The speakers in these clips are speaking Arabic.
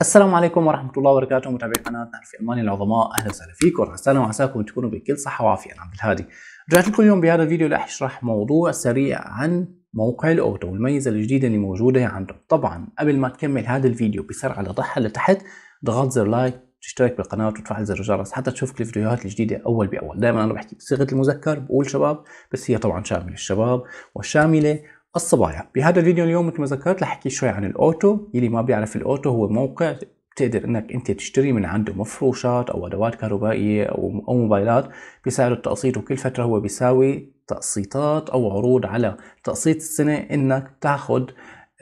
السلام عليكم ورحمة الله وبركاته متابعي قناة في ألمانيا العظماء أهلا وسهلا فيكم وعسانا وعساكم تكونوا بكل صحة وعافية أنا نعم، عبد الهادي رجعت لكم اليوم بهذا الفيديو راح أشرح موضوع سريع عن موقع الأوتو والميزة الجديدة اللي موجودة عندهم طبعا قبل ما تكمل هذا الفيديو بسرعة لضحها لتحت ضغط زر لايك تشترك بالقناة وتفعل زر الجرس حتى تشوف الفيديوهات الجديدة أول بأول دائما أنا بحكي بصيغة المذكر بقول شباب بس هي طبعا شاملة الشباب والشاملة الصبايا بهذا الفيديو اليوم مثل ما ذكرت رح احكي شوي عن الاوتو يلي ما بيعرف الاوتو هو موقع بتقدر انك انت تشتري من عنده مفروشات او ادوات كهربائيه او او موبايلات بسعر التقسيط وكل فتره هو بيساوي تقسيطات او عروض على تقسيط السنه انك تاخذ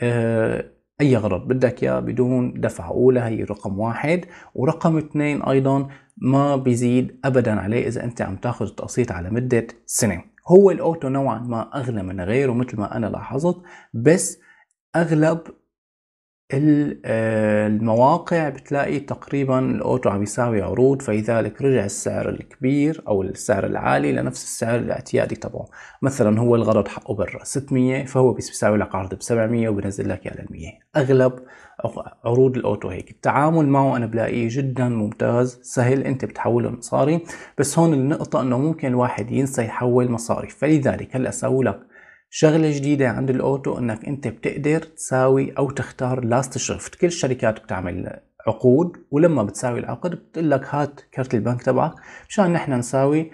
آه اي غرض بدك اياه بدون دفعه اولى هي رقم واحد ورقم اثنين ايضا ما بيزيد ابدا عليه اذا انت عم تاخذ التقسيط على مده سنه هو الاوتو نوعا ما اغلى من غيره مثل ما انا لاحظت بس اغلب آه، المواقع بتلاقي تقريبا الاوتو عم يساوي عروض فلذلك رجع السعر الكبير او السعر العالي لنفس السعر الاعتيادي تبعه مثلا هو الغرض حقه برا 600 فهو بيساوي لك عرض ب 700 وبنزل لك اياه لل 100 اغلب عروض الاوتو هيك التعامل معه انا بلاقيه جدا ممتاز سهل انت بتحوله مصاري بس هون النقطه انه ممكن الواحد ينسى يحول مصاري فلذلك هلا اسوي لك شغلة جديدة عند الأوتو أنك أنت بتقدر تساوي أو تختار لاست شيفت كل الشركات بتعمل عقود ولما بتساوي العقد بتقول لك هات كرت البنك تبعك مشان نحن نساوي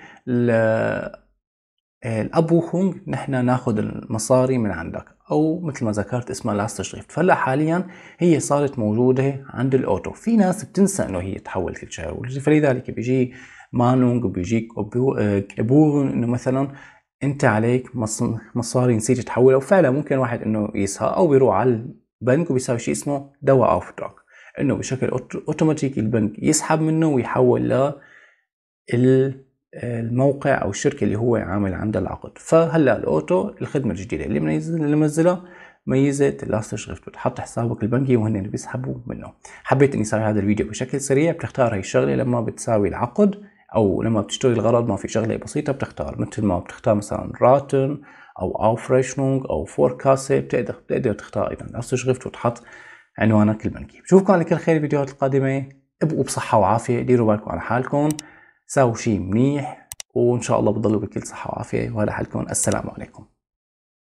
هونغ نحن ناخذ المصاري من عندك او مثل ما ذكرت اسمها لاست شيفت فلا حاليا هي صارت موجوده عند الاوتو في ناس بتنسى انه هي تحول لشهر فلذلك بيجي مانونج بيجيك كبور آه، انه مثلا انت عليك مصاري نسيت تحولها وفعلا ممكن واحد انه يسهى او بيروح على البنك وبيساوي شيء اسمه دواء اوف دراج انه بشكل اوتوماتيكي البنك يسحب منه ويحول ل الموقع او الشركه اللي هو عامل عندها العقد فهلا الاوتو الخدمه الجديده اللي منزلها ميزه لاست شريفت بتحط حسابك البنكي وهن اللي بيسحبوا منه حبيت اني اسوي هذا الفيديو بشكل سريع بتختار هي الشغله لما بتساوي العقد او لما بتشتري الغرض ما في شغله بسيطه بتختار مثل ما بتختار مثلا راتن او اوفريشنونج او فوركاسه بتقدر بتقدر تختار ايضا نفس شغفت وتحط عنوانك البنكي بشوفكم على كل خير الفيديوهات القادمه ابقوا بصحه وعافيه ديروا بالكم على حالكم ساووا شيء منيح وان شاء الله بتضلوا بكل صحه وعافيه وهلا حالكم السلام عليكم